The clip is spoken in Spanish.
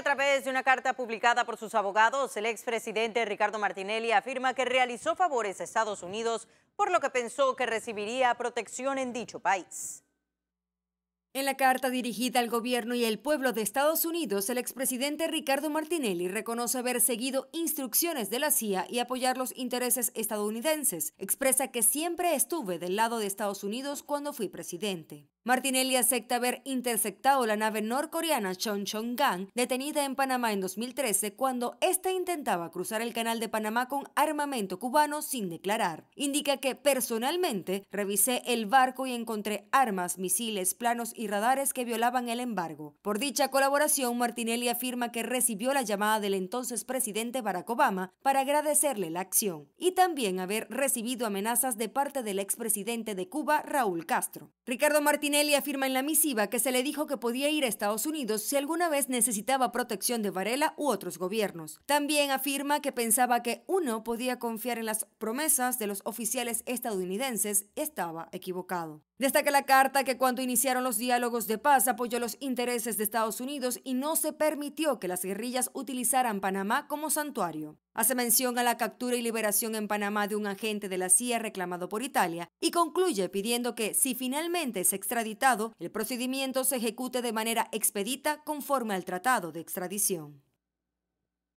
a través de una carta publicada por sus abogados, el expresidente Ricardo Martinelli afirma que realizó favores a Estados Unidos, por lo que pensó que recibiría protección en dicho país. En la carta dirigida al gobierno y el pueblo de Estados Unidos, el expresidente Ricardo Martinelli reconoce haber seguido instrucciones de la CIA y apoyar los intereses estadounidenses. Expresa que siempre estuve del lado de Estados Unidos cuando fui presidente. Martinelli acepta haber interceptado la nave norcoreana Gang, detenida en Panamá en 2013 cuando ésta intentaba cruzar el canal de Panamá con armamento cubano sin declarar. Indica que personalmente revisé el barco y encontré armas, misiles, planos y y radares que violaban el embargo. Por dicha colaboración, Martinelli afirma que recibió la llamada del entonces presidente Barack Obama para agradecerle la acción y también haber recibido amenazas de parte del expresidente de Cuba, Raúl Castro. Ricardo Martinelli afirma en la misiva que se le dijo que podía ir a Estados Unidos si alguna vez necesitaba protección de Varela u otros gobiernos. También afirma que pensaba que uno podía confiar en las promesas de los oficiales estadounidenses estaba equivocado. Destaca la carta que cuando iniciaron los diálogos de paz apoyó los intereses de Estados Unidos y no se permitió que las guerrillas utilizaran Panamá como santuario. Hace mención a la captura y liberación en Panamá de un agente de la CIA reclamado por Italia y concluye pidiendo que, si finalmente es extraditado, el procedimiento se ejecute de manera expedita conforme al tratado de extradición.